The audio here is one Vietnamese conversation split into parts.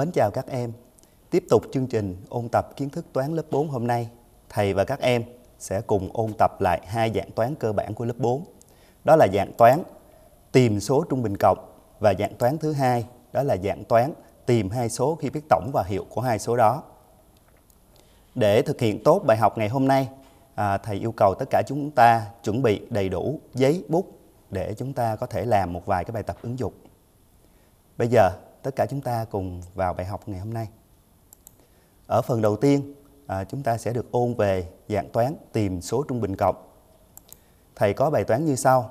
Mến chào các em. Tiếp tục chương trình ôn tập kiến thức toán lớp 4 hôm nay, thầy và các em sẽ cùng ôn tập lại hai dạng toán cơ bản của lớp 4. Đó là dạng toán tìm số trung bình cộng và dạng toán thứ hai đó là dạng toán tìm hai số khi biết tổng và hiệu của hai số đó. Để thực hiện tốt bài học ngày hôm nay, à, thầy yêu cầu tất cả chúng ta chuẩn bị đầy đủ giấy bút để chúng ta có thể làm một vài cái bài tập ứng dụng. Bây giờ tất cả chúng ta cùng vào bài học ngày hôm nay. Ở phần đầu tiên, à, chúng ta sẽ được ôn về dạng toán tìm số trung bình cộng. Thầy có bài toán như sau.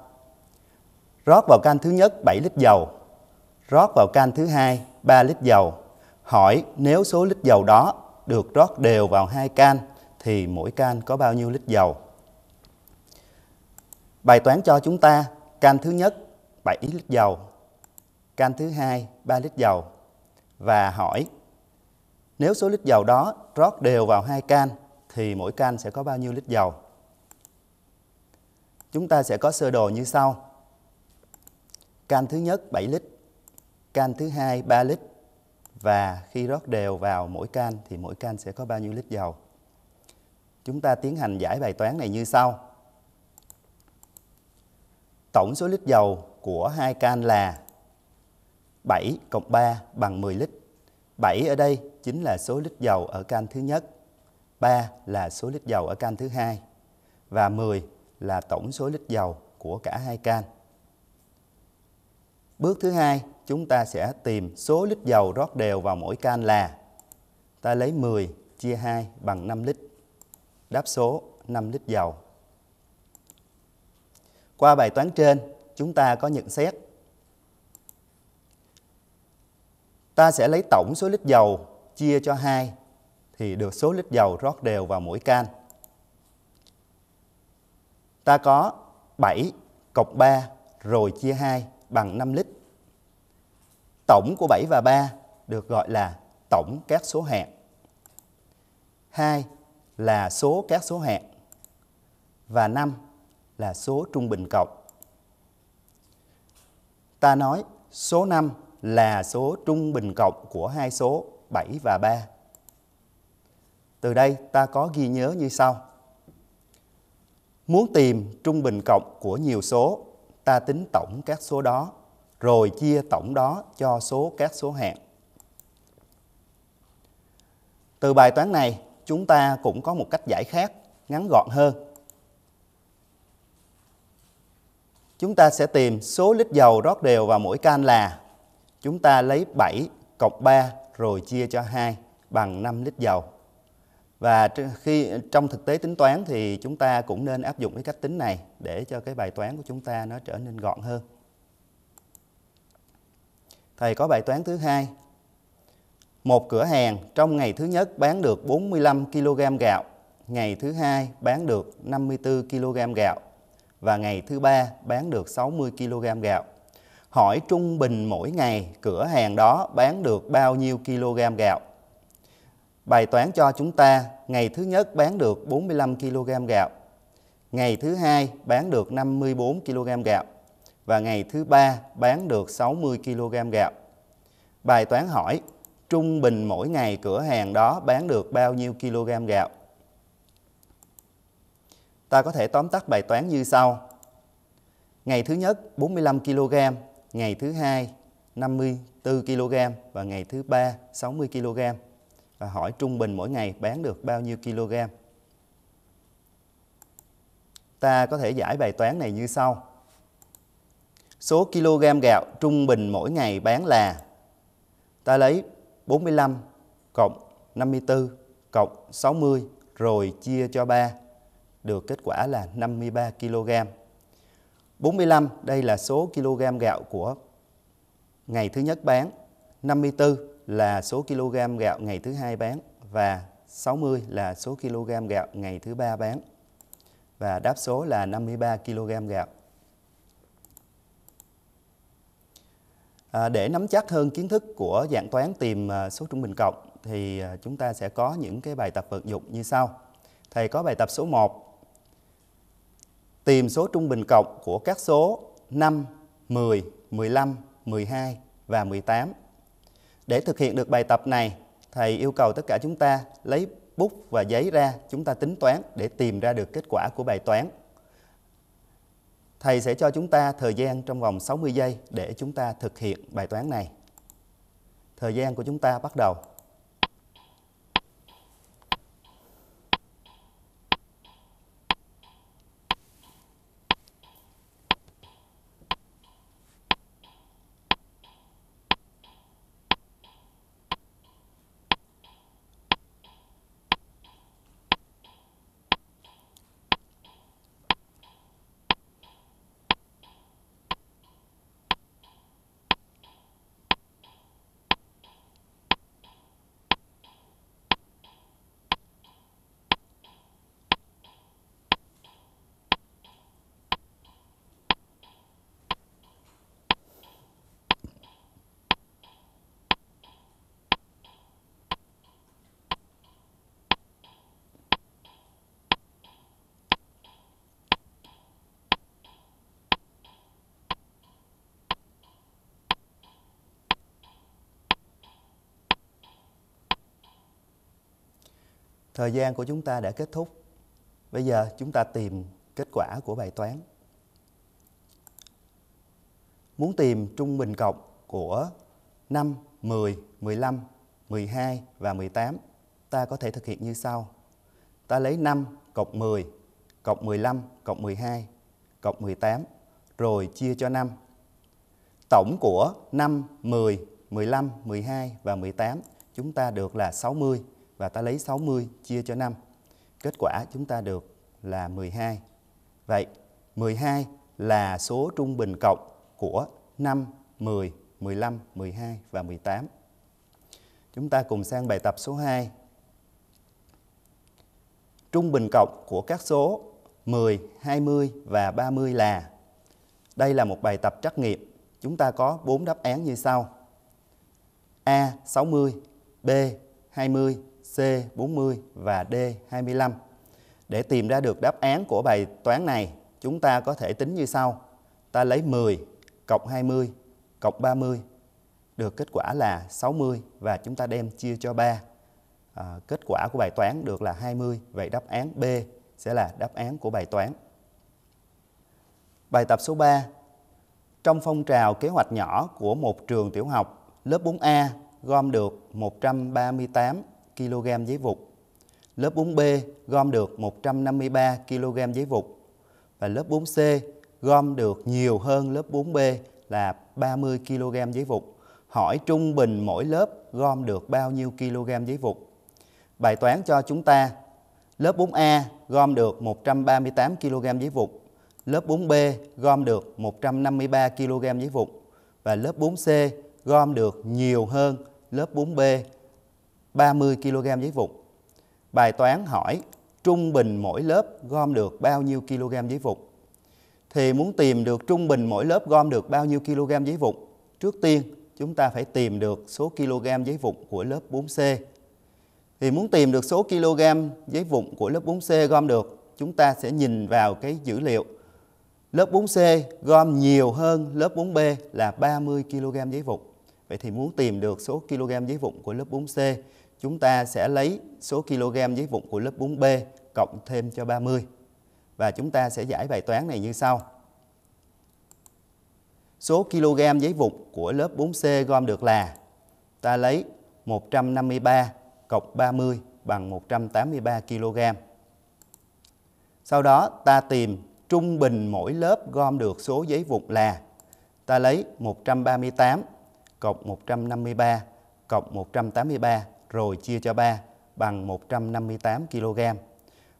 Rót vào can thứ nhất 7 lít dầu, rót vào can thứ hai 3 lít dầu. Hỏi nếu số lít dầu đó được rót đều vào hai can thì mỗi can có bao nhiêu lít dầu? Bài toán cho chúng ta can thứ nhất 7 lít dầu, can thứ hai 3 lít dầu và hỏi nếu số lít dầu đó rót đều vào hai can thì mỗi can sẽ có bao nhiêu lít dầu? Chúng ta sẽ có sơ đồ như sau. Can thứ nhất 7 lít, can thứ hai 3 lít và khi rót đều vào mỗi can thì mỗi can sẽ có bao nhiêu lít dầu? Chúng ta tiến hành giải bài toán này như sau. Tổng số lít dầu của hai can là 7 cộng 3 bằng 10 lít. 7 ở đây chính là số lít dầu ở can thứ nhất, 3 là số lít dầu ở can thứ hai và 10 là tổng số lít dầu của cả hai can. Bước thứ hai, chúng ta sẽ tìm số lít dầu rót đều vào mỗi can là ta lấy 10 chia 2 bằng 5 lít. Đáp số 5 lít dầu. Qua bài toán trên, chúng ta có nhận xét ta sẽ lấy tổng số lít dầu chia cho 2 thì được số lít dầu rót đều vào mỗi can. Ta có 7 cộng 3 rồi chia 2 bằng 5 lít. Tổng của 7 và 3 được gọi là tổng các số hạt. 2 là số các số hạt và 5 là số trung bình cộng. Ta nói số 5 là số trung bình cộng của hai số 7 và 3. Từ đây ta có ghi nhớ như sau. Muốn tìm trung bình cộng của nhiều số, ta tính tổng các số đó, rồi chia tổng đó cho số các số hạng. Từ bài toán này, chúng ta cũng có một cách giải khác, ngắn gọn hơn. Chúng ta sẽ tìm số lít dầu rót đều vào mỗi can là Chúng ta lấy 7 cộng 3 rồi chia cho 2 bằng 5 lít dầu. Và khi trong thực tế tính toán thì chúng ta cũng nên áp dụng cái cách tính này để cho cái bài toán của chúng ta nó trở nên gọn hơn. Thầy có bài toán thứ hai. Một cửa hàng trong ngày thứ nhất bán được 45 kg gạo, ngày thứ hai bán được 54 kg gạo và ngày thứ ba bán được 60 kg gạo hỏi trung bình mỗi ngày cửa hàng đó bán được bao nhiêu kg gạo. Bài toán cho chúng ta, ngày thứ nhất bán được 45 kg gạo, ngày thứ hai bán được 54 kg gạo và ngày thứ ba bán được 60 kg gạo. Bài toán hỏi, trung bình mỗi ngày cửa hàng đó bán được bao nhiêu kg gạo? Ta có thể tóm tắt bài toán như sau. Ngày thứ nhất 45 kg, ngày thứ hai 54 kg và ngày thứ ba 60 kg và hỏi trung bình mỗi ngày bán được bao nhiêu kg. Ta có thể giải bài toán này như sau. Số kg gạo trung bình mỗi ngày bán là ta lấy 45 cộng 54 cộng 60 rồi chia cho 3 được kết quả là 53 kg. 45 đây là số kg gạo của ngày thứ nhất bán, 54 là số kg gạo ngày thứ hai bán và 60 là số kg gạo ngày thứ ba bán. Và đáp số là 53 kg gạo. À, để nắm chắc hơn kiến thức của dạng toán tìm à, số trung bình cộng thì à, chúng ta sẽ có những cái bài tập vận dụng như sau. Thầy có bài tập số 1 tìm số trung bình cộng của các số 5, 10, 15, 12 và 18. Để thực hiện được bài tập này, thầy yêu cầu tất cả chúng ta lấy bút và giấy ra, chúng ta tính toán để tìm ra được kết quả của bài toán. Thầy sẽ cho chúng ta thời gian trong vòng 60 giây để chúng ta thực hiện bài toán này. Thời gian của chúng ta bắt đầu. Thời gian của chúng ta đã kết thúc. Bây giờ chúng ta tìm kết quả của bài toán. Muốn tìm trung bình cộng của 5, 10, 15, 12 và 18, ta có thể thực hiện như sau. Ta lấy 5 cộng 10 cộng 15 cộng 12 cộng 18 rồi chia cho 5. Tổng của 5, 10, 15, 12 và 18 chúng ta được là 60 và ta lấy 60 chia cho 5. Kết quả chúng ta được là 12. Vậy 12 là số trung bình cộng của 5, 10, 15, 12 và 18. Chúng ta cùng sang bài tập số 2. Trung bình cộng của các số 10, 20 và 30 là Đây là một bài tập trắc nghiệm. Chúng ta có 4 đáp án như sau. A 60, B 20, C40 và D25. Để tìm ra được đáp án của bài toán này, chúng ta có thể tính như sau. Ta lấy 10 cộng 20 cộng 30 được kết quả là 60 và chúng ta đem chia cho 3. À, kết quả của bài toán được là 20, vậy đáp án B sẽ là đáp án của bài toán. Bài tập số 3. Trong phong trào kế hoạch nhỏ của một trường tiểu học, lớp 4A gom được 138 kg giấy vụt. Lớp 4B gom được 153 kg giấy vụt và lớp 4C gom được nhiều hơn lớp 4B là 30 kg giấy vụt. Hỏi trung bình mỗi lớp gom được bao nhiêu kg giấy vụt? Bài toán cho chúng ta lớp 4A gom được 138 kg giấy vụt, lớp 4B gom được 153 kg giấy vụt và lớp 4C gom được nhiều hơn lớp 4B 30 kg giấy vụn. Bài toán hỏi trung bình mỗi lớp gom được bao nhiêu kg giấy vụn. Thì muốn tìm được trung bình mỗi lớp gom được bao nhiêu kg giấy vụn, trước tiên chúng ta phải tìm được số kg giấy vụn của lớp 4C. Thì muốn tìm được số kg giấy vụn của lớp 4C gom được, chúng ta sẽ nhìn vào cái dữ liệu lớp 4C gom nhiều hơn lớp 4B là 30 kg giấy vụn. Vậy thì muốn tìm được số kg giấy vụn của lớp 4C chúng ta sẽ lấy số kg dưới vụn của lớp 4B cộng thêm cho 30. Và chúng ta sẽ giải bài toán này như sau. Số kg giấy vụn của lớp 4C gom được là ta lấy 153 cộng 30 bằng 183 kg. Sau đó ta tìm trung bình mỗi lớp gom được số giấy vụn là ta lấy 138 cộng 153 cộng 183 rồi chia cho 3 bằng 158 kg.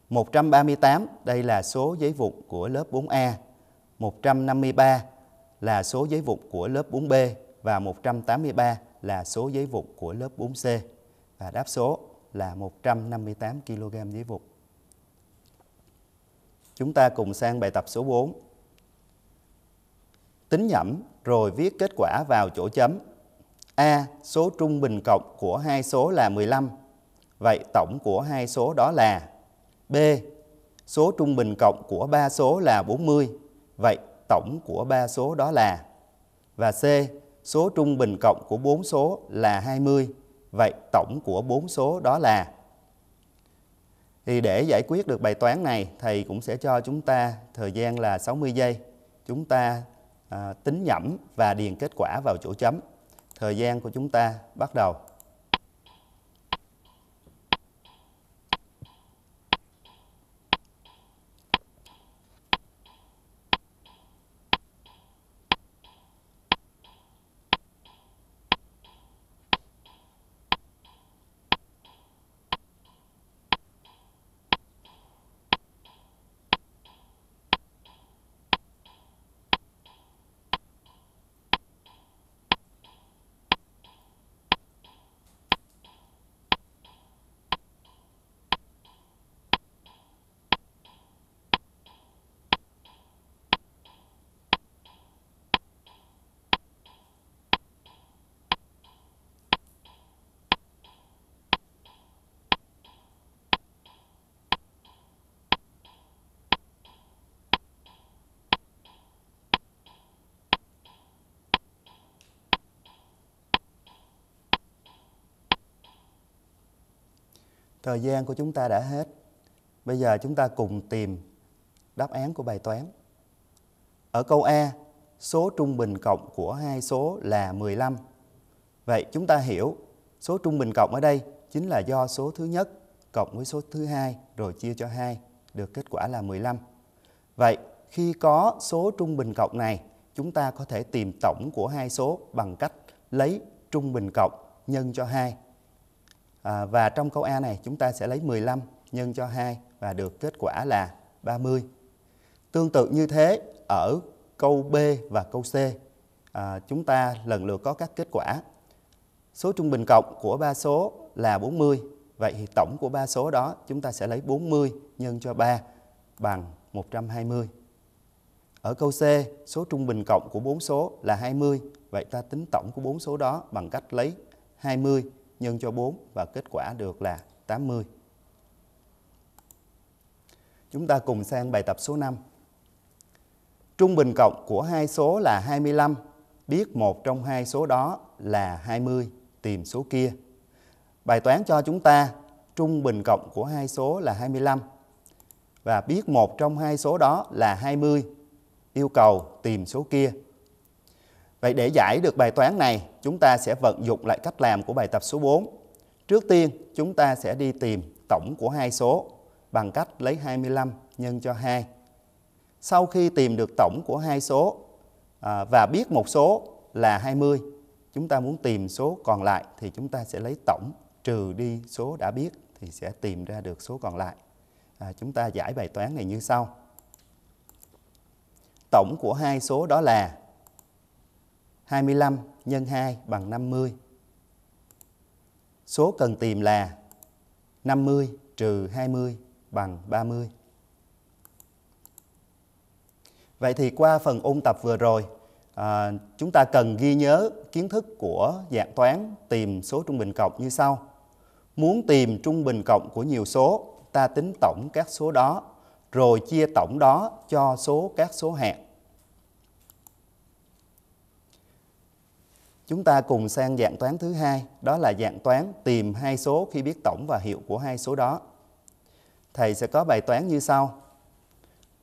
138 đây là số giấy vụn của lớp 4A, 153 là số giấy vụn của lớp 4B và 183 là số giấy vụn của lớp 4C. Và đáp số là 158 kg giấy vụn. Chúng ta cùng sang bài tập số 4. Tính nhẩm rồi viết kết quả vào chỗ chấm A. Số trung bình cộng của hai số là 15. Vậy tổng của hai số đó là B. Số trung bình cộng của ba số là 40. Vậy tổng của ba số đó là và C. Số trung bình cộng của bốn số là 20. Vậy tổng của bốn số đó là thì để giải quyết được bài toán này, thầy cũng sẽ cho chúng ta thời gian là 60 giây. Chúng ta à, tính nhẩm và điền kết quả vào chỗ chấm thời gian của chúng ta bắt đầu Thời gian của chúng ta đã hết. Bây giờ chúng ta cùng tìm đáp án của bài toán. Ở câu A, số trung bình cộng của hai số là 15. Vậy chúng ta hiểu số trung bình cộng ở đây chính là do số thứ nhất cộng với số thứ hai rồi chia cho hai được kết quả là 15. Vậy khi có số trung bình cộng này, chúng ta có thể tìm tổng của hai số bằng cách lấy trung bình cộng nhân cho 2 À, và trong câu A này chúng ta sẽ lấy 15 nhân cho 2 và được kết quả là 30. Tương tự như thế ở câu B và câu C à, chúng ta lần lượt có các kết quả. Số trung bình cộng của ba số là 40. Vậy thì tổng của ba số đó chúng ta sẽ lấy 40 nhân cho 3 bằng 120. Ở câu C, số trung bình cộng của bốn số là 20. Vậy ta tính tổng của bốn số đó bằng cách lấy 20 nhân cho 4 và kết quả được là 80. Chúng ta cùng sang bài tập số 5. Trung bình cộng của hai số là 25, biết một trong hai số đó là 20, tìm số kia. Bài toán cho chúng ta trung bình cộng của hai số là 25 và biết một trong hai số đó là 20, yêu cầu tìm số kia. Vậy để giải được bài toán này, chúng ta sẽ vận dụng lại cách làm của bài tập số 4. Trước tiên, chúng ta sẽ đi tìm tổng của hai số bằng cách lấy 25 nhân cho 2. Sau khi tìm được tổng của hai số à, và biết một số là 20, chúng ta muốn tìm số còn lại thì chúng ta sẽ lấy tổng trừ đi số đã biết thì sẽ tìm ra được số còn lại. À, chúng ta giải bài toán này như sau. Tổng của hai số đó là 25 nhân 2 bằng 50. Số cần tìm là 50 trừ 20 bằng 30. Vậy thì qua phần ôn tập vừa rồi, à, chúng ta cần ghi nhớ kiến thức của dạng toán tìm số trung bình cộng như sau. Muốn tìm trung bình cộng của nhiều số, ta tính tổng các số đó, rồi chia tổng đó cho số các số hạt Chúng ta cùng sang dạng toán thứ hai, đó là dạng toán tìm hai số khi biết tổng và hiệu của hai số đó. Thầy sẽ có bài toán như sau.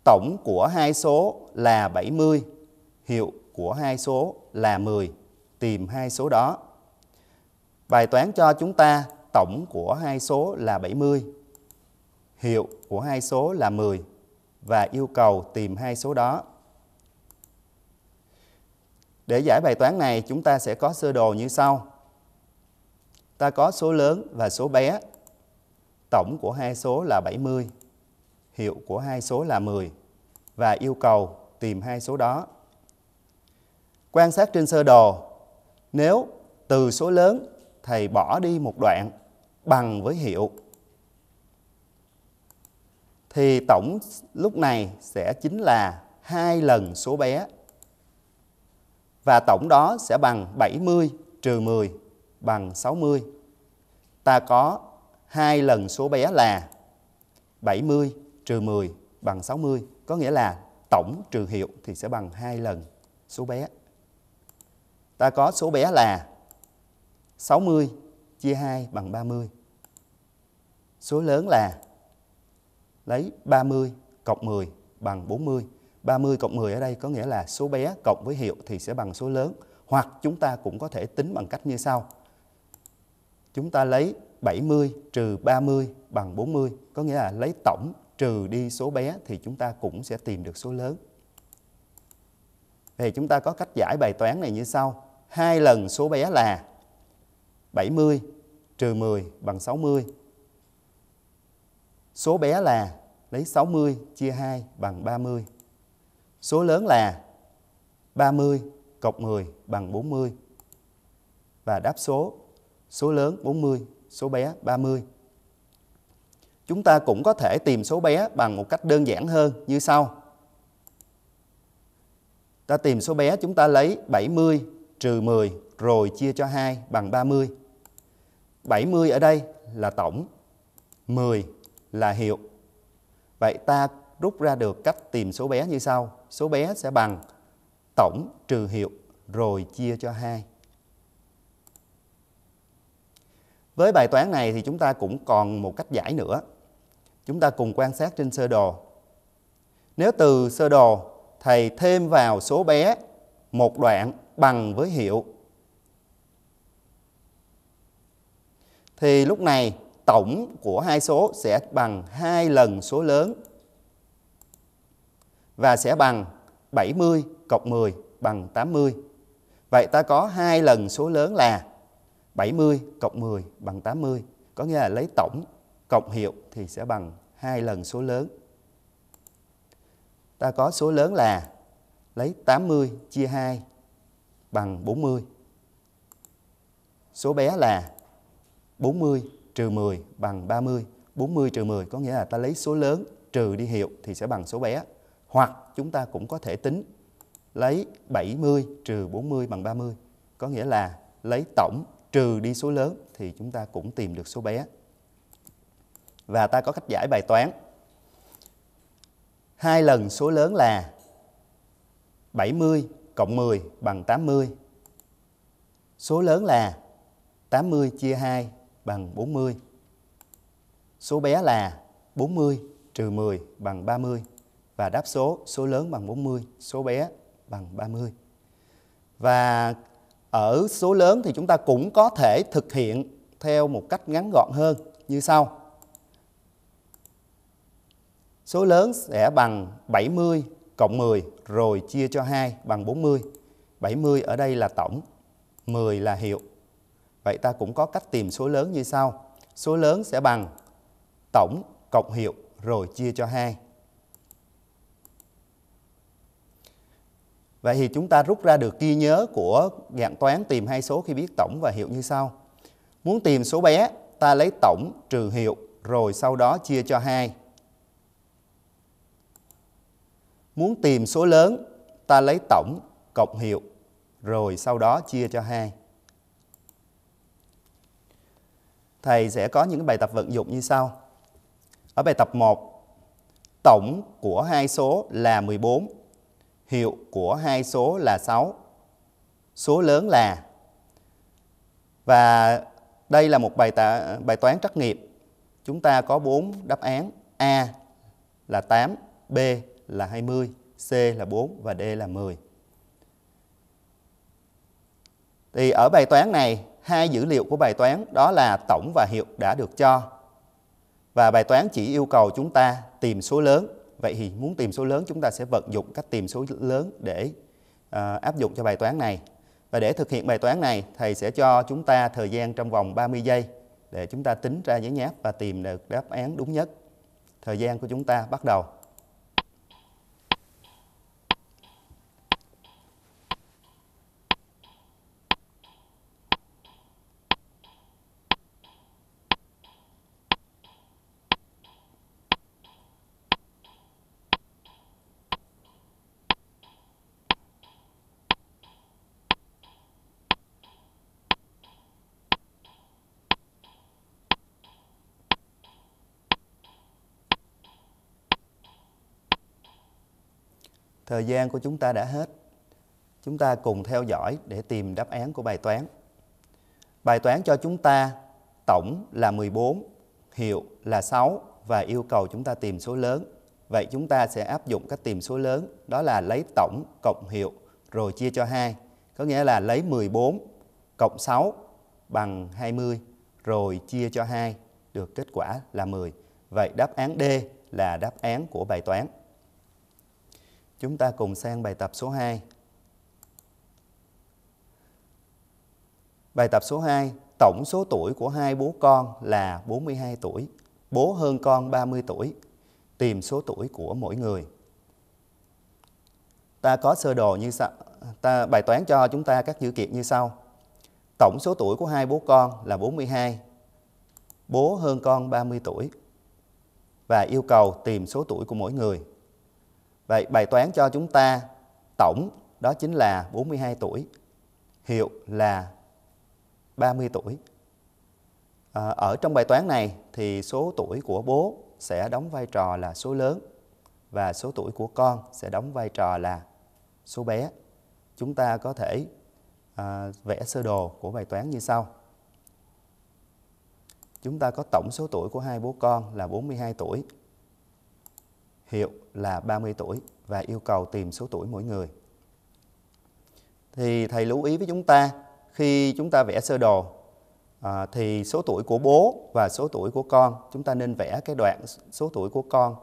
Tổng của hai số là 70, hiệu của hai số là 10, tìm hai số đó. Bài toán cho chúng ta tổng của hai số là 70, hiệu của hai số là 10 và yêu cầu tìm hai số đó. Để giải bài toán này, chúng ta sẽ có sơ đồ như sau. Ta có số lớn và số bé. Tổng của hai số là 70. Hiệu của hai số là 10 và yêu cầu tìm hai số đó. Quan sát trên sơ đồ, nếu từ số lớn thầy bỏ đi một đoạn bằng với hiệu thì tổng lúc này sẽ chính là hai lần số bé và tổng đó sẽ bằng 70 trừ 10 bằng 60. Ta có hai lần số bé là 70 trừ 10 bằng 60, có nghĩa là tổng trừ hiệu thì sẽ bằng hai lần số bé. Ta có số bé là 60 chia 2 bằng 30. Số lớn là lấy 30 cộng 10 bằng 40. 30 cộng 10 ở đây có nghĩa là số bé cộng với hiệu thì sẽ bằng số lớn. Hoặc chúng ta cũng có thể tính bằng cách như sau. Chúng ta lấy 70 trừ 30 bằng 40, có nghĩa là lấy tổng trừ đi số bé thì chúng ta cũng sẽ tìm được số lớn. Vậy chúng ta có cách giải bài toán này như sau. hai lần số bé là 70 trừ 10 bằng 60. Số bé là lấy 60 chia 2 bằng 30. Số lớn là 30 cộng 10 bằng 40. Và đáp số số lớn 40, số bé 30. Chúng ta cũng có thể tìm số bé bằng một cách đơn giản hơn như sau. Ta tìm số bé chúng ta lấy 70 trừ 10 rồi chia cho 2 bằng 30. 70 ở đây là tổng, 10 là hiệu. Vậy ta rút ra được cách tìm số bé như sau. Số bé sẽ bằng tổng trừ hiệu rồi chia cho 2. Với bài toán này thì chúng ta cũng còn một cách giải nữa. Chúng ta cùng quan sát trên sơ đồ. Nếu từ sơ đồ thầy thêm vào số bé một đoạn bằng với hiệu thì lúc này tổng của hai số sẽ bằng hai lần số lớn và sẽ bằng 70 cộng 10 bằng 80. Vậy ta có hai lần số lớn là 70 cộng 10 bằng 80. Có nghĩa là lấy tổng cộng hiệu thì sẽ bằng hai lần số lớn. Ta có số lớn là lấy 80 chia 2 bằng 40. Số bé là 40 trừ 10 bằng 30. 40 trừ 10 có nghĩa là ta lấy số lớn trừ đi hiệu thì sẽ bằng số bé. Hoặc chúng ta cũng có thể tính lấy 70 trừ 40 bằng 30. Có nghĩa là lấy tổng trừ đi số lớn thì chúng ta cũng tìm được số bé. Và ta có cách giải bài toán. Hai lần số lớn là 70 cộng 10 bằng 80. Số lớn là 80 chia 2 bằng 40. Số bé là 40 trừ 10 bằng 30 và đáp số số lớn bằng 40, số bé bằng 30. Và ở số lớn thì chúng ta cũng có thể thực hiện theo một cách ngắn gọn hơn như sau. Số lớn sẽ bằng 70 cộng 10 rồi chia cho 2 bằng 40. 70 ở đây là tổng, 10 là hiệu. Vậy ta cũng có cách tìm số lớn như sau. Số lớn sẽ bằng tổng cộng hiệu rồi chia cho 2 Vậy thì chúng ta rút ra được ghi nhớ của dạng toán tìm hai số khi biết tổng và hiệu như sau. Muốn tìm số bé, ta lấy tổng trừ hiệu rồi sau đó chia cho 2. Muốn tìm số lớn, ta lấy tổng cộng hiệu rồi sau đó chia cho 2. Thầy sẽ có những bài tập vận dụng như sau. Ở bài tập 1, tổng của hai số là 14 hiệu của hai số là 6. Số lớn là và đây là một bài tả, bài toán trắc nghiệm. Chúng ta có 4 đáp án. A là 8, B là 20, C là 4 và D là 10. Thì ở bài toán này, hai dữ liệu của bài toán đó là tổng và hiệu đã được cho. Và bài toán chỉ yêu cầu chúng ta tìm số lớn Vậy thì muốn tìm số lớn chúng ta sẽ vận dụng cách tìm số lớn để à, áp dụng cho bài toán này. Và để thực hiện bài toán này, thầy sẽ cho chúng ta thời gian trong vòng 30 giây để chúng ta tính ra giấy nháp và tìm được đáp án đúng nhất. Thời gian của chúng ta bắt đầu. Thời gian của chúng ta đã hết. Chúng ta cùng theo dõi để tìm đáp án của bài toán. Bài toán cho chúng ta tổng là 14, hiệu là 6 và yêu cầu chúng ta tìm số lớn. Vậy chúng ta sẽ áp dụng cách tìm số lớn, đó là lấy tổng cộng hiệu rồi chia cho 2. Có nghĩa là lấy 14 cộng 6 bằng 20 rồi chia cho 2 được kết quả là 10. Vậy đáp án D là đáp án của bài toán. Chúng ta cùng sang bài tập số 2. Bài tập số 2, tổng số tuổi của hai bố con là 42 tuổi, bố hơn con 30 tuổi. Tìm số tuổi của mỗi người. Ta có sơ đồ như sau, ta bài toán cho chúng ta các dữ kiện như sau. Tổng số tuổi của hai bố con là 42. Bố hơn con 30 tuổi. Và yêu cầu tìm số tuổi của mỗi người. Vậy bài toán cho chúng ta tổng đó chính là 42 tuổi, hiệu là 30 tuổi. À, ở trong bài toán này thì số tuổi của bố sẽ đóng vai trò là số lớn và số tuổi của con sẽ đóng vai trò là số bé. Chúng ta có thể à, vẽ sơ đồ của bài toán như sau. Chúng ta có tổng số tuổi của hai bố con là 42 tuổi hiệu là 30 tuổi và yêu cầu tìm số tuổi mỗi người. Thì thầy lưu ý với chúng ta khi chúng ta vẽ sơ đồ à, thì số tuổi của bố và số tuổi của con chúng ta nên vẽ cái đoạn số tuổi của con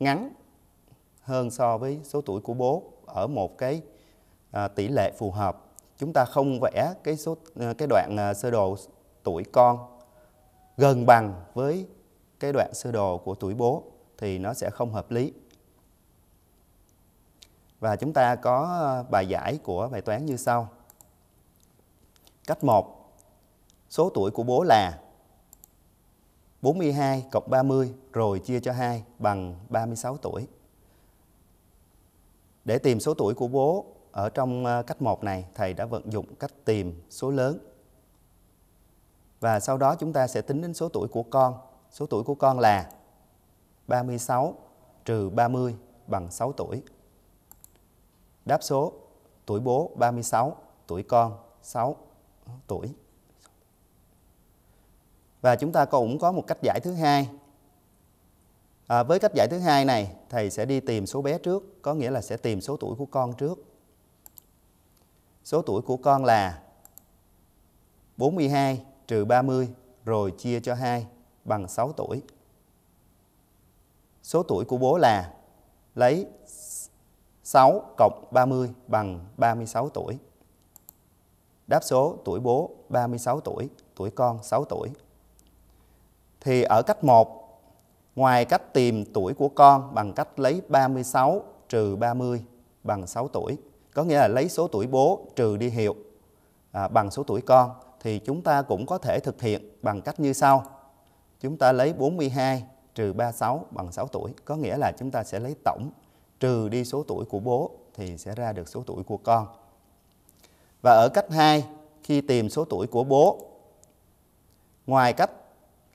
ngắn hơn so với số tuổi của bố ở một cái à, tỷ lệ phù hợp. Chúng ta không vẽ cái số à, cái đoạn à, sơ đồ tuổi con gần bằng với cái đoạn sơ đồ của tuổi bố thì nó sẽ không hợp lý. Và chúng ta có ờ, bài giải của bài toán như sau. Cách 1. Số tuổi của bố là 42 cộng 30 rồi chia cho 2 bằng 36 tuổi. Để tìm số tuổi của bố ở trong ờ, cách 1 này, thầy đã vận dụng cách tìm số lớn. Và sau đó chúng ta sẽ tính đến số tuổi của con. Số tuổi của con là 36 trừ 30 bằng 6 tuổi. Đáp số tuổi bố 36, tuổi con 6 tuổi. Và chúng ta cũng có một cách giải thứ hai. À, với cách giải thứ hai này, thầy sẽ đi tìm số bé trước, có nghĩa là sẽ tìm số tuổi của con trước. Số tuổi của con là 42 trừ 30 rồi chia cho 2 bằng 6 tuổi số tuổi của bố là lấy 6 cộng 30 bằng 36 tuổi. Đáp số tuổi bố 36 tuổi, tuổi con 6 tuổi. Thì ở cách 1, ngoài cách tìm tuổi của con bằng cách lấy 36 trừ 30 bằng 6 tuổi, có nghĩa là lấy số tuổi bố trừ đi hiệu à, bằng số tuổi con, thì chúng ta cũng có thể thực hiện bằng cách như sau. Chúng ta lấy 42 trừ 36 bằng 6 tuổi. Có nghĩa là chúng ta sẽ lấy tổng trừ đi số tuổi của bố thì sẽ ra được số tuổi của con. Và ở cách 2, khi tìm số tuổi của bố, ngoài cách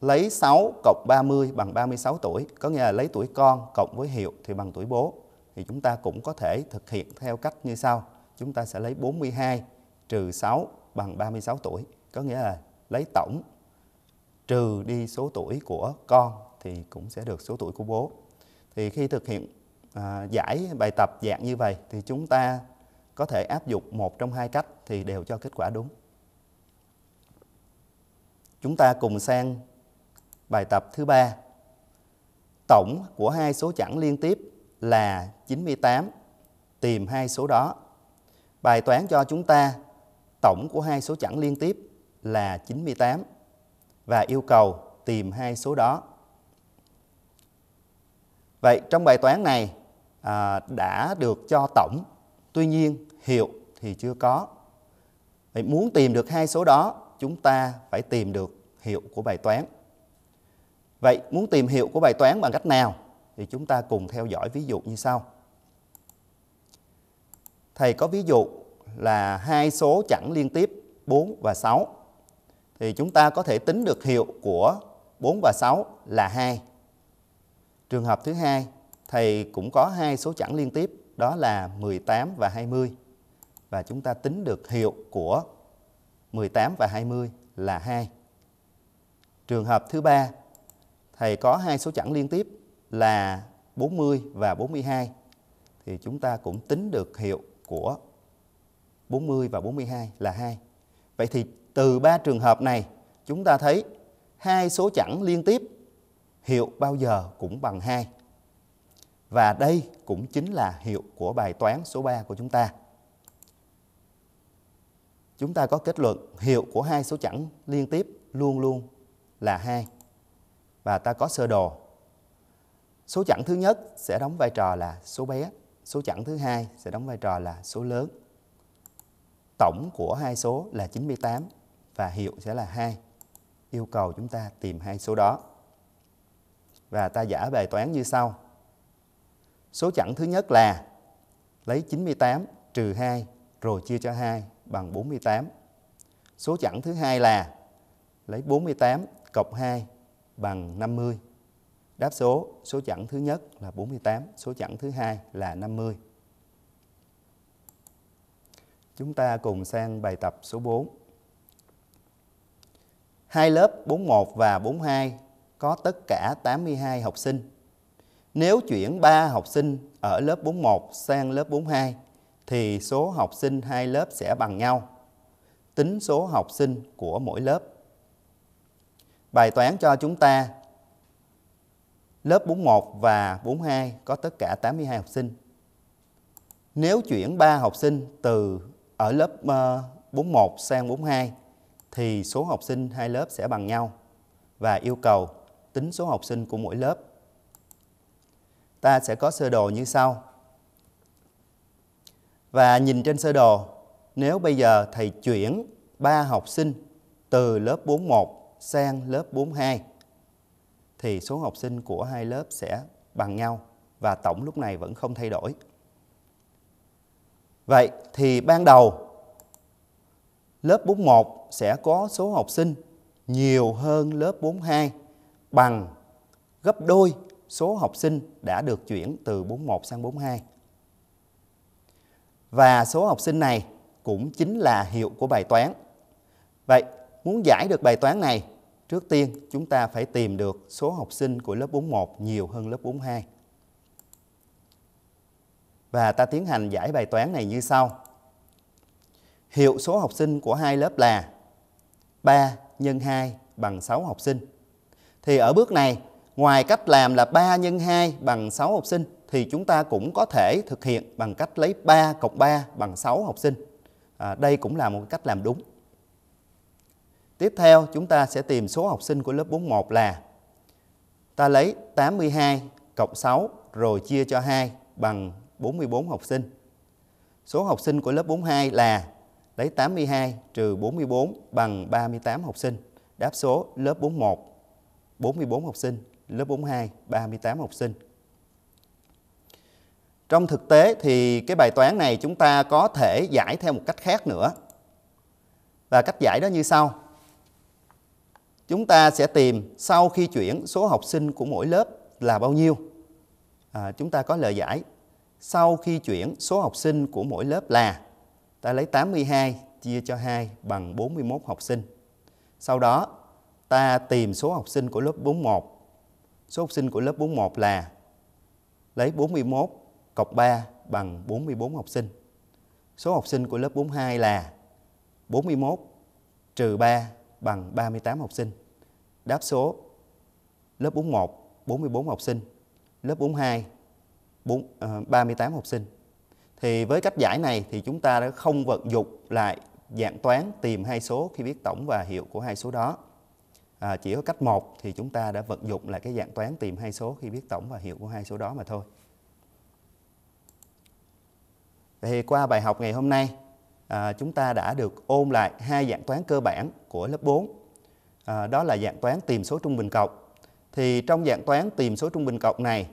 lấy 6 cộng 30 bằng 36 tuổi, có nghĩa là lấy tuổi con cộng với hiệu thì bằng tuổi bố, thì chúng ta cũng có thể thực hiện theo cách như sau. Chúng ta sẽ lấy 42 trừ 6 bằng 36 tuổi, có nghĩa là lấy tổng trừ đi số tuổi của con thì cũng sẽ được số tuổi của bố. Thì khi thực hiện à, giải bài tập dạng như vậy thì chúng ta có thể áp dụng một trong hai cách thì đều cho kết quả đúng. Chúng ta cùng sang bài tập thứ ba. Tổng của hai số chẵn liên tiếp là 98. Tìm hai số đó. Bài toán cho chúng ta tổng của hai số chẵn liên tiếp là 98 và yêu cầu tìm hai số đó Vậy trong bài toán này à, đã được cho tổng, tuy nhiên hiệu thì chưa có. Vậy muốn tìm được hai số đó, chúng ta phải tìm được hiệu của bài toán. Vậy muốn tìm hiệu của bài toán bằng cách nào? Thì chúng ta cùng theo dõi ví dụ như sau. Thầy có ví dụ là hai số chẵn liên tiếp 4 và 6. Thì chúng ta có thể tính được hiệu của 4 và 6 là 2. Trường hợp thứ hai, thầy cũng có hai số chẵn liên tiếp, đó là 18 và 20. Và chúng ta tính được hiệu của 18 và 20 là 2. Trường hợp thứ ba, thầy có hai số chẵn liên tiếp là 40 và 42. Thì chúng ta cũng tính được hiệu của 40 và 42 là 2. Vậy thì từ ba trường hợp này chúng ta thấy hai số chẵn liên tiếp hiệu bao giờ cũng bằng 2. Và đây cũng chính là hiệu của bài toán số 3 của chúng ta. Chúng ta có kết luận hiệu của hai số chẵn liên tiếp luôn luôn là 2. Và ta có sơ đồ. Số chẵn thứ nhất sẽ đóng vai trò là số bé, số chẵn thứ hai sẽ đóng vai trò là số lớn. Tổng của hai số là 98 và hiệu sẽ là 2. Yêu cầu chúng ta tìm hai số đó và ta giả bài toán như sau. Số chẵn thứ nhất là lấy 98 trừ 2 rồi chia cho 2 bằng 48. Số chẵn thứ hai là lấy 48 cộng 2 bằng 50. Đáp số, số chẵn thứ nhất là 48, số chẵn thứ hai là 50. Chúng ta cùng sang bài tập số 4. Hai lớp 41 và 42 có tất cả 82 học sinh. Nếu chuyển 3 học sinh ở lớp 41 sang lớp 42 thì số học sinh hai lớp sẽ bằng nhau. Tính số học sinh của mỗi lớp. Bài toán cho chúng ta lớp 41 và 42 có tất cả 82 học sinh. Nếu chuyển 3 học sinh từ ở lớp 41 ờ, sang 42 thì số học sinh hai lớp sẽ bằng nhau và yêu cầu tính số học sinh của mỗi lớp. Ta sẽ có sơ đồ như sau. Và nhìn trên sơ đồ, nếu bây giờ thầy chuyển 3 học sinh từ lớp 41 sang lớp 42 thì số học sinh của hai lớp sẽ bằng nhau và tổng lúc này vẫn không thay đổi. Vậy thì ban đầu lớp 41 sẽ có số học sinh nhiều hơn lớp 42 bằng gấp đôi số học sinh đã được chuyển từ 41 sang 42. Và số học sinh này cũng chính là hiệu của bài toán. Vậy, muốn giải được bài toán này, trước tiên chúng ta phải tìm được số học sinh của lớp 41 nhiều hơn lớp 42. Và ta tiến hành giải bài toán này như sau. Hiệu số học sinh của hai lớp là 3 x 2 bằng 6 học sinh. Thì ở bước này, ngoài cách làm là 3 nhân 2 bằng 6 học sinh thì chúng ta cũng có thể thực hiện bằng cách lấy 3 cộng 3 bằng 6 học sinh. À, đây cũng là một cách làm đúng. Tiếp theo chúng ta sẽ tìm số học sinh của lớp 41 là ta lấy 82 cộng 6 rồi chia cho 2 bằng 44 học sinh. Số học sinh của lớp 42 là lấy 82 trừ 44 bằng 38 học sinh. Đáp số lớp 41 44 học sinh, lớp 42 38 học sinh. Trong thực tế thì cái bài toán này chúng ta có thể giải theo một cách khác nữa. Và cách giải đó như sau. Chúng ta sẽ tìm sau khi chuyển số học sinh của mỗi lớp là bao nhiêu. À, chúng ta có lời giải. Sau khi chuyển số học sinh của mỗi lớp là ta lấy 82 chia cho 2 bằng 41 học sinh. Sau đó ta tìm số học sinh của lớp 41. Số học sinh của lớp 41 là lấy 41 cộng 3 bằng 44 học sinh. Số học sinh của lớp 42 là 41 trừ 3 bằng 38 học sinh. Đáp số lớp 41 44 học sinh, lớp 42 4, uh, 38 học sinh. Thì với cách giải này thì chúng ta đã không vận dụng lại dạng toán tìm hai số khi biết tổng và hiệu của hai số đó à, chỉ có cách một thì chúng ta đã vận dụng lại cái dạng toán tìm hai số khi biết tổng và hiệu của hai số đó mà thôi thì qua bài học ngày hôm nay à, chúng ta đã được ôn lại hai dạng toán cơ bản của lớp 4 à, đó là dạng toán tìm số trung bình cộng thì trong dạng toán tìm số trung bình cộng này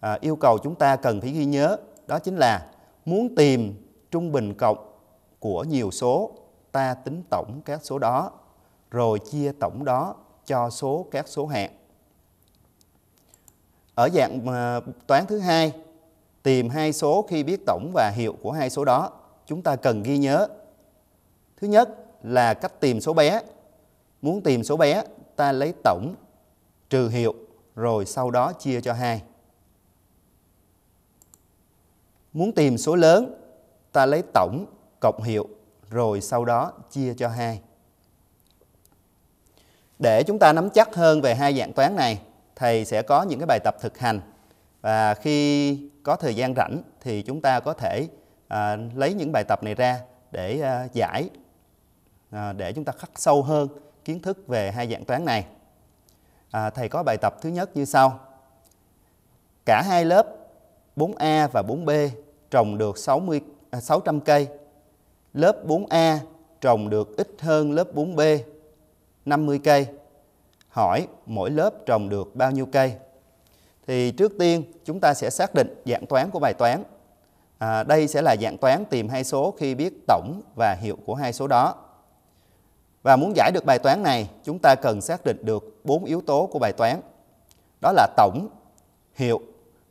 à, yêu cầu chúng ta cần phải ghi nhớ đó chính là muốn tìm trung bình cộng của nhiều số ta tính tổng các số đó rồi chia tổng đó cho số các số hạng. Ở dạng ờ, toán thứ hai, tìm hai số khi biết tổng và hiệu của hai số đó, chúng ta cần ghi nhớ. Thứ nhất là cách tìm số bé. Muốn tìm số bé, ta lấy tổng trừ hiệu rồi sau đó chia cho hai. Muốn tìm số lớn, ta lấy tổng cộng hiệu rồi sau đó chia cho hai. Để chúng ta nắm chắc hơn về hai dạng toán này, thầy sẽ có những cái bài tập thực hành và khi có thời gian rảnh thì chúng ta có thể à, lấy những bài tập này ra để à, giải à, để chúng ta khắc sâu hơn kiến thức về hai dạng toán này. À, thầy có bài tập thứ nhất như sau. Cả hai lớp 4A và 4B trồng được 60 600 à, cây. Lớp 4A trồng được ít hơn lớp 4B 50 cây. Hỏi mỗi lớp trồng được bao nhiêu cây? Thì trước tiên chúng ta sẽ xác định dạng toán của bài toán. À, đây sẽ là dạng toán tìm hai số khi biết tổng và hiệu của hai số đó. Và muốn giải được bài toán này, chúng ta cần xác định được bốn yếu tố của bài toán. Đó là tổng, hiệu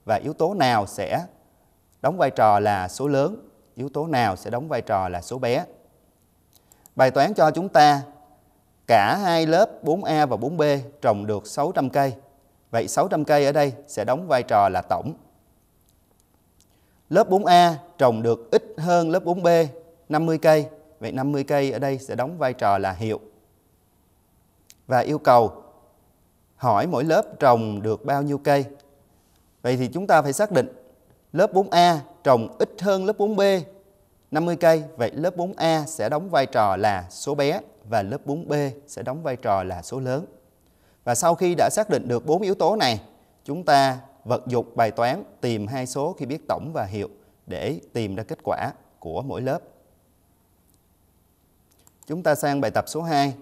và yếu tố nào sẽ đóng vai trò là số lớn, yếu tố nào sẽ đóng vai trò là số bé. Bài toán cho chúng ta Cả hai lớp 4A và 4B trồng được 600 cây. Vậy 600 cây ở đây sẽ đóng vai trò là tổng. Lớp 4A trồng được ít hơn lớp 4B 50 cây. Vậy 50 cây ở đây sẽ đóng vai trò là hiệu. Và yêu cầu hỏi mỗi lớp trồng được bao nhiêu cây. Vậy thì chúng ta phải xác định lớp 4A trồng ít hơn lớp 4B 50 cây, vậy lớp 4A sẽ đóng vai trò là số bé và lớp 4B sẽ đóng vai trò là số lớn. Và sau khi đã xác định được bốn yếu tố này, chúng ta vận dụng bài toán tìm hai số khi biết tổng và hiệu để tìm ra kết quả của mỗi lớp. Chúng ta sang bài tập số 2.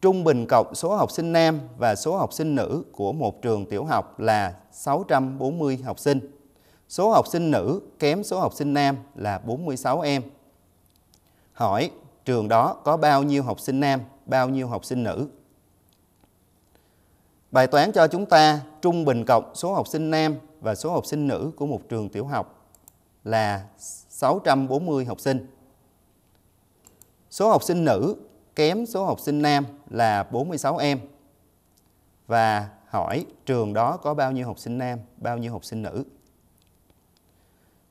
Trung bình cộng số học sinh nam và số học sinh nữ của một trường tiểu học là 640 học sinh. Số học sinh nữ kém số học sinh nam là 46 em. Hỏi trường đó có bao nhiêu học sinh nam, bao nhiêu học sinh nữ. Bài toán cho chúng ta trung bình cộng số học sinh nam và số học sinh nữ của một trường tiểu học là 640 học sinh. Số học sinh nữ kém số học sinh nam là 46 em. Và hỏi trường đó có bao nhiêu học sinh nam, bao nhiêu học sinh nữ.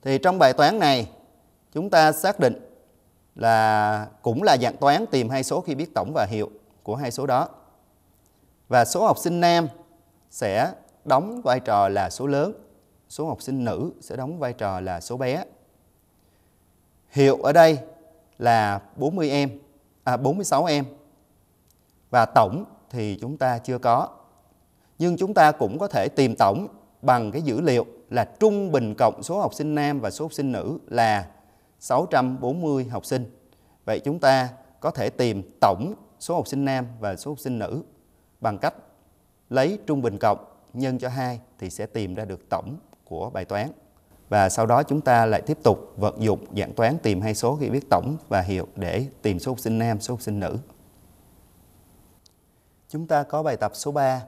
Thì trong bài toán này, chúng ta xác định là cũng là dạng toán tìm hai số khi biết tổng và hiệu của hai số đó. Và số học sinh nam sẽ đóng vai trò là số lớn, số học sinh nữ sẽ đóng vai trò là số bé. Hiệu ở đây là 40 em, à 46 em. Và tổng thì chúng ta chưa có. Nhưng chúng ta cũng có thể tìm tổng bằng cái dữ liệu là trung bình cộng số học sinh nam và số học sinh nữ là 640 học sinh. Vậy chúng ta có thể tìm tổng số học sinh nam và số học sinh nữ bằng cách lấy trung bình cộng nhân cho 2 thì sẽ tìm ra được tổng của bài toán. Và sau đó chúng ta lại tiếp tục vận dụng dạng toán tìm hai số khi biết tổng và hiệu để tìm số học sinh nam, số học sinh nữ. Chúng ta có bài tập số 3.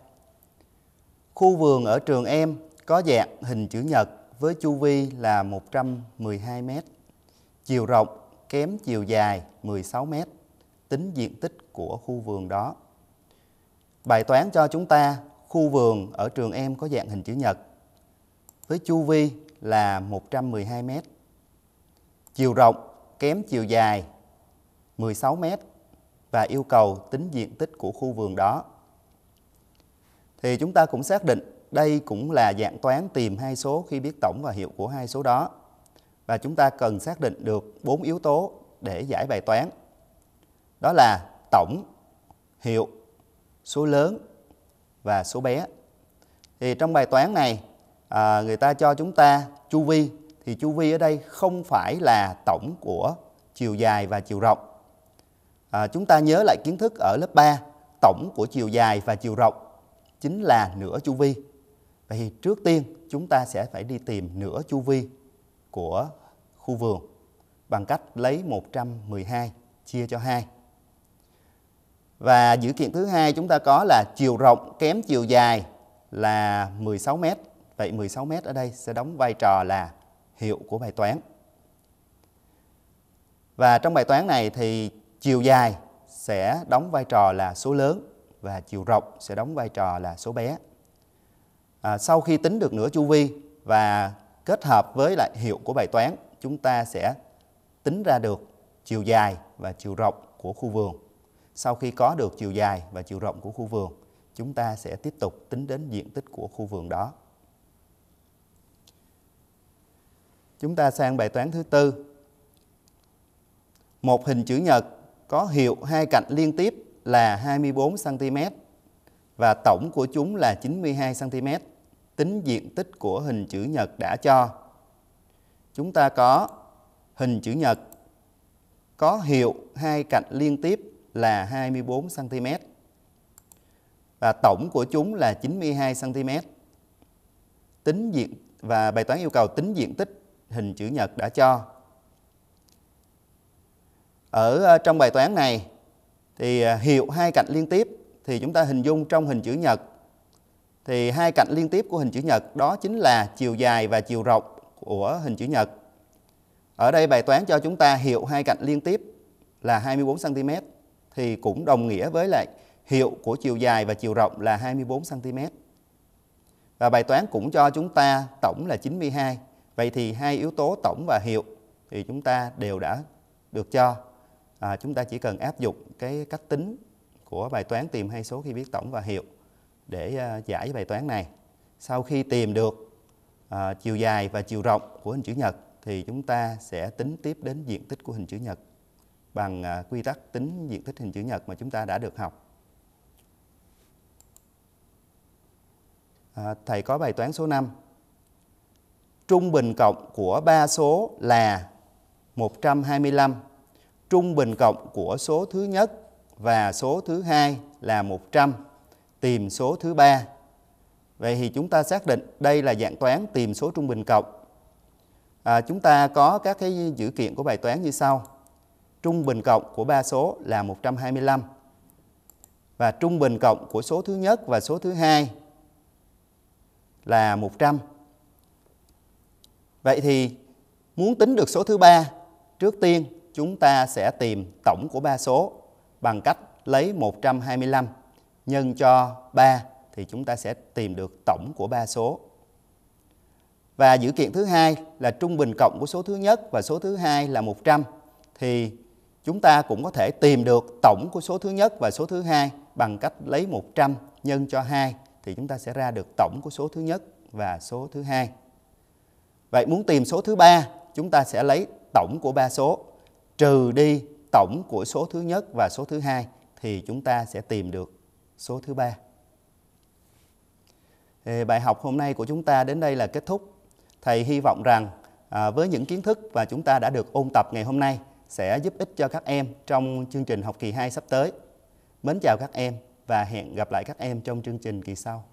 Khu vườn ở trường em có dạng hình chữ nhật với chu vi là 112 mét chiều rộng kém chiều dài 16 m tính diện tích của khu vườn đó. Bài toán cho chúng ta khu vườn ở trường em có dạng hình chữ nhật với chu vi là 112 m. Chiều rộng kém chiều dài 16 m và yêu cầu tính diện tích của khu vườn đó. Thì chúng ta cũng xác định đây cũng là dạng toán tìm hai số khi biết tổng và hiệu của hai số đó và chúng ta cần xác định được bốn yếu tố để giải bài toán. Đó là tổng, hiệu, số lớn và số bé. Thì trong bài toán này à, người ta cho chúng ta chu vi thì chu vi ở đây không phải là tổng của chiều dài và chiều rộng. À, chúng ta nhớ lại kiến thức ở lớp 3, tổng của chiều dài và chiều rộng chính là nửa chu vi. Vậy thì trước tiên chúng ta sẽ phải đi tìm nửa chu vi của khu vườn bằng cách lấy 112 chia cho 2. Và dữ kiện thứ hai chúng ta có là chiều rộng kém chiều dài là 16 m. Vậy 16 m ở đây sẽ đóng vai trò là hiệu của bài toán. Và trong bài toán này thì chiều dài sẽ đóng vai trò là số lớn và chiều rộng sẽ đóng vai trò là số bé. À, sau khi tính được nửa chu vi và kết hợp với lại hiệu của bài toán chúng ta sẽ tính ra được chiều dài và chiều rộng của khu vườn. Sau khi có được chiều dài và chiều rộng của khu vườn, chúng ta sẽ tiếp tục tính đến diện tích của khu vườn đó. Chúng ta sang bài toán thứ tư. Một hình chữ nhật có hiệu hai cạnh liên tiếp là 24 cm và tổng của chúng là 92 cm. Tính diện tích của hình chữ nhật đã cho chúng ta có hình chữ nhật có hiệu hai cạnh liên tiếp là 24 cm và tổng của chúng là 92 cm. Tính diện và bài toán yêu cầu tính diện tích hình chữ nhật đã cho. Ở ờ, trong bài toán này thì ờ, hiệu hai cạnh liên tiếp thì chúng ta hình dung trong hình chữ nhật thì hai cạnh liên tiếp của hình chữ nhật đó chính là chiều dài và chiều rộng của hình chữ nhật. Ở đây bài toán cho chúng ta hiệu hai cạnh liên tiếp là 24cm thì cũng đồng nghĩa với lại hiệu của chiều dài và chiều rộng là 24cm. Và bài toán cũng cho chúng ta tổng là 92. Vậy thì hai yếu tố tổng và hiệu thì chúng ta đều đã được cho. À, chúng ta chỉ cần áp dụng cái cách tính của bài toán tìm hai số khi biết tổng và hiệu để à, giải bài toán này. Sau khi tìm được à, chiều dài và chiều rộng của hình chữ nhật thì chúng ta sẽ tính tiếp đến diện tích của hình chữ nhật bằng à, quy tắc tính diện tích hình chữ nhật mà chúng ta đã được học. À, thầy có bài toán số 5. Trung bình cộng của ba số là 125. Trung bình cộng của số thứ nhất và số thứ hai là 100. Tìm số thứ ba Vậy thì chúng ta xác định đây là dạng toán tìm số trung bình cộng. À, chúng ta có các cái dữ kiện của bài toán như sau. Trung bình cộng của ba số là 125 và trung bình cộng của số thứ nhất và số thứ hai là 100. Vậy thì muốn tính được số thứ ba, trước tiên chúng ta sẽ tìm tổng của ba số bằng cách lấy 125 nhân cho 3 thì chúng ta sẽ tìm được tổng của ba số. Và dữ kiện thứ hai là trung bình cộng của số thứ nhất và số thứ hai là 100 thì chúng ta cũng có thể tìm được tổng của số thứ nhất và số thứ hai bằng cách lấy 100 nhân cho 2 thì chúng ta sẽ ra được tổng của số thứ nhất và số thứ hai. Vậy muốn tìm số thứ ba, chúng ta sẽ lấy tổng của ba số trừ đi tổng của số thứ nhất và số thứ hai thì chúng ta sẽ tìm được số thứ ba. Bài học hôm nay của chúng ta đến đây là kết thúc. Thầy hy vọng rằng à, với những kiến thức và chúng ta đã được ôn tập ngày hôm nay sẽ giúp ích cho các em trong chương trình học kỳ 2 sắp tới. Mến chào các em và hẹn gặp lại các em trong chương trình kỳ sau.